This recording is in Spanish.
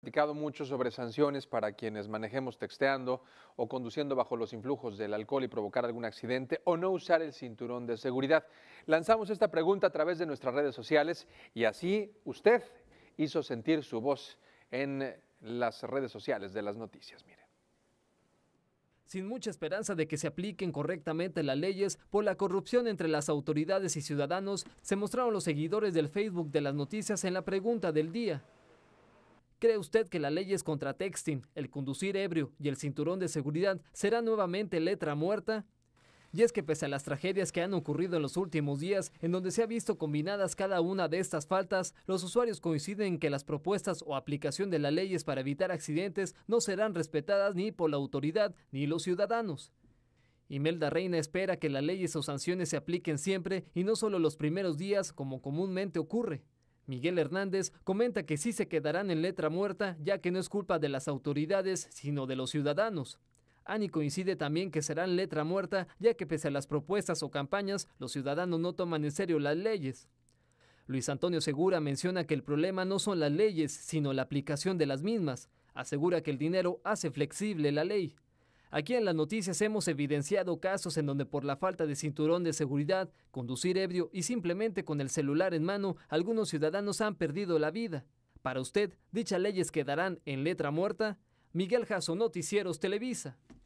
platicado mucho sobre sanciones para quienes manejemos texteando o conduciendo bajo los influjos del alcohol y provocar algún accidente o no usar el cinturón de seguridad. Lanzamos esta pregunta a través de nuestras redes sociales y así usted hizo sentir su voz en las redes sociales de las noticias. Sin mucha esperanza de que se apliquen correctamente las leyes por la corrupción entre las autoridades y ciudadanos, se mostraron los seguidores del Facebook de las noticias en la pregunta del día. ¿Cree usted que las leyes contra texting, el conducir ebrio y el cinturón de seguridad serán nuevamente letra muerta? Y es que pese a las tragedias que han ocurrido en los últimos días, en donde se ha visto combinadas cada una de estas faltas, los usuarios coinciden en que las propuestas o aplicación de las leyes para evitar accidentes no serán respetadas ni por la autoridad ni los ciudadanos. Imelda Reina espera que las leyes o sanciones se apliquen siempre y no solo los primeros días como comúnmente ocurre. Miguel Hernández comenta que sí se quedarán en letra muerta, ya que no es culpa de las autoridades, sino de los ciudadanos. Ani coincide también que serán letra muerta, ya que pese a las propuestas o campañas, los ciudadanos no toman en serio las leyes. Luis Antonio Segura menciona que el problema no son las leyes, sino la aplicación de las mismas. Asegura que el dinero hace flexible la ley. Aquí en las noticias hemos evidenciado casos en donde por la falta de cinturón de seguridad, conducir ebrio y simplemente con el celular en mano, algunos ciudadanos han perdido la vida. Para usted, dichas leyes quedarán en letra muerta. Miguel Jasso, Noticieros Televisa.